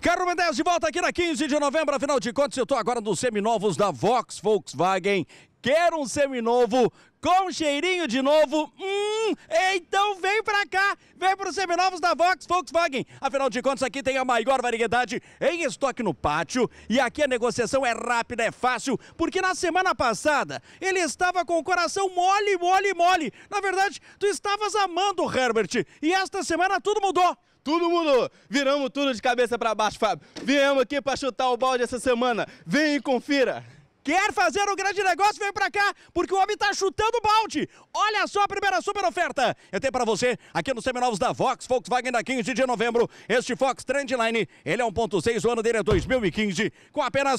Carro Mendes de volta aqui na 15 de novembro, afinal de contas eu estou agora nos seminovos da Vox Volkswagen. Quero um seminovo com cheirinho de novo? Hum, então vem pra cá, vem pros seminovos da Vox Volkswagen. Afinal de contas, aqui tem a maior variedade em estoque no pátio e aqui a negociação é rápida, é fácil, porque na semana passada ele estava com o coração mole, mole, mole. Na verdade, tu estavas amando o Herbert e esta semana tudo mudou. Tudo mundo viramos tudo de cabeça para baixo, Fábio. Viemos aqui para chutar o balde essa semana. Vem e confira. Quer fazer um grande negócio? Vem pra cá, porque o homem tá chutando balde. Olha só a primeira super oferta. Eu tenho pra você, aqui nos seminovos da Vox, Volkswagen da 15 de novembro, este Fox Trendline. Ele é 1.6, o ano dele é 2015, com apenas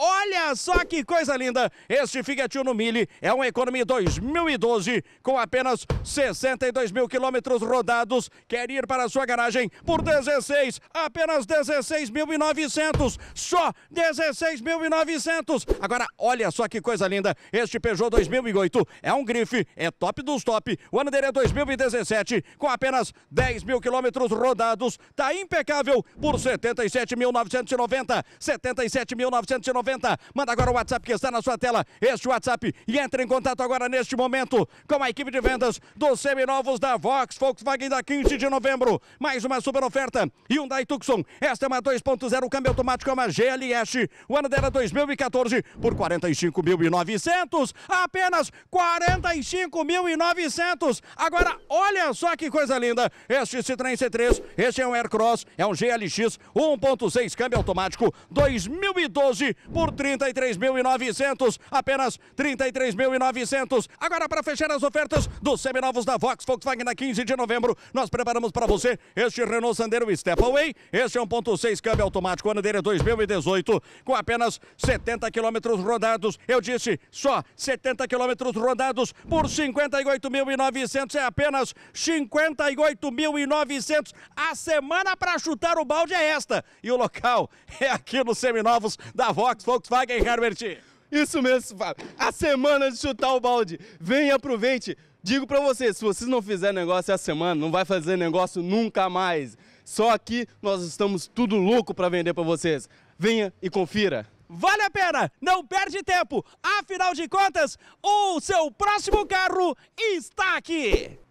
Olha só que coisa linda! Este Fiat Uno Mille é um Economy 2012 com apenas 62 mil quilômetros rodados. Quer ir para a sua garagem por 16, apenas 16.900, só 16.900. Agora, olha só que coisa linda! Este Peugeot 2008 é um grife, é top dos top. O ano dele é 2017 com apenas 10 mil quilômetros rodados. Tá impecável por 77.990, 77.990. 90. Manda agora o WhatsApp que está na sua tela. Este WhatsApp e entre em contato agora neste momento com a equipe de vendas dos seminovos da Vox Volkswagen da 15 de novembro. Mais uma super oferta. Hyundai Tucson. Esta é uma 2.0 câmbio automático, é uma GLS. O ano dela 2014 é por 45.900. Apenas 45.900. Agora, olha só que coisa linda. Este Citroën C3, este é um Aircross, é um GLX 1.6 câmbio automático 2012 por 33.900, apenas 33.900. Agora para fechar as ofertas dos seminovos da Vox Volkswagen na 15 de novembro, nós preparamos para você este Renault Sandero Stepway Este é 1.6 câmbio automático, ano dele é 2018, com apenas 70 quilômetros rodados. Eu disse, só 70 quilômetros rodados por 58.900, é apenas 58.900. A semana para chutar o balde é esta. E o local é aqui nos seminovos da Vox Volkswagen Herbert. Isso mesmo, Fábio. A semana de chutar o balde. Vem e aproveite. Digo para vocês, se vocês não fizerem negócio essa semana, não vai fazer negócio nunca mais. Só aqui nós estamos tudo louco para vender para vocês. Venha e confira. Vale a pena, não perde tempo. Afinal de contas, o seu próximo carro está aqui.